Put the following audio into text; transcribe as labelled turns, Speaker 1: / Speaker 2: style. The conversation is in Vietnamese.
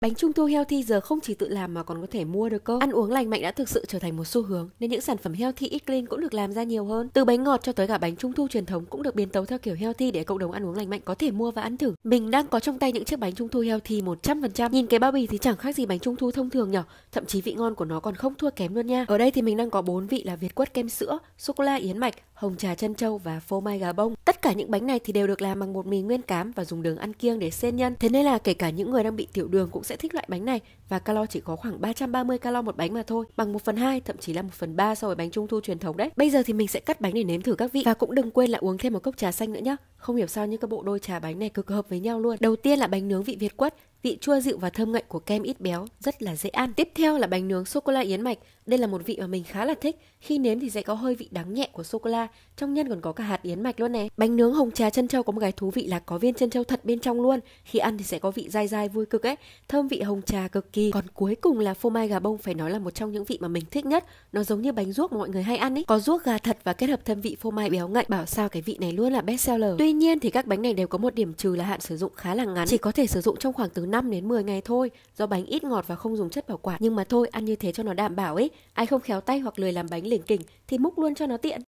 Speaker 1: Bánh trung thu healthy giờ không chỉ tự làm mà còn có thể mua được cơ. Ăn uống lành mạnh đã thực sự trở thành một xu hướng nên những sản phẩm healthy ít clean cũng được làm ra nhiều hơn. Từ bánh ngọt cho tới cả bánh trung thu truyền thống cũng được biến tấu theo kiểu healthy để cộng đồng ăn uống lành mạnh có thể mua và ăn thử. Mình đang có trong tay những chiếc bánh trung thu healthy 100%. Nhìn cái bao bì thì chẳng khác gì bánh trung thu thông thường nhở, thậm chí vị ngon của nó còn không thua kém luôn nha. Ở đây thì mình đang có bốn vị là việt quất kem sữa, sô cô la yến mạch, hồng trà chân châu và phô mai gà bông. Tất cả những bánh này thì đều được làm bằng bột mì nguyên cám và dùng đường ăn kiêng để xên nhân. Thế nên là kể cả những người đang bị tiểu đường cũng sẽ thích loại bánh này và calo chỉ có khoảng 330 calo một bánh mà thôi, bằng 1 phần 2, thậm chí là 1 phần 3 so với bánh trung thu truyền thống đấy. Bây giờ thì mình sẽ cắt bánh để nếm thử các vị và cũng đừng quên là uống thêm một cốc trà xanh nữa nhé. Không hiểu sao nhưng các bộ đôi trà bánh này cực hợp với nhau luôn. Đầu tiên là bánh nướng vị Việt quất, Vị chua dịu và thơm ngậy của kem ít béo rất là dễ ăn. Tiếp theo là bánh nướng sô cô la yến mạch. Đây là một vị mà mình khá là thích. Khi nếm thì sẽ có hơi vị đắng nhẹ của sô cô la, trong nhân còn có cả hạt yến mạch luôn nè. Bánh nướng hồng trà chân châu có một cái thú vị là có viên chân châu thật bên trong luôn. Khi ăn thì sẽ có vị dai dai vui cực ấy, thơm vị hồng trà cực kỳ. Còn cuối cùng là phô mai gà bông phải nói là một trong những vị mà mình thích nhất. Nó giống như bánh ruốc mà mọi người hay ăn ấy, có ruốc gà thật và kết hợp thêm vị phô mai béo ngậy. Bảo sao cái vị này luôn là best seller. Tuy nhiên thì các bánh này đều có một điểm trừ là hạn sử dụng khá là ngắn, chỉ có thể sử dụng trong khoảng từ 5 đến 10 ngày thôi Do bánh ít ngọt và không dùng chất bảo quản Nhưng mà thôi ăn như thế cho nó đảm bảo ấy Ai không khéo tay hoặc lười làm bánh lỉnh kỉnh Thì múc luôn cho nó tiện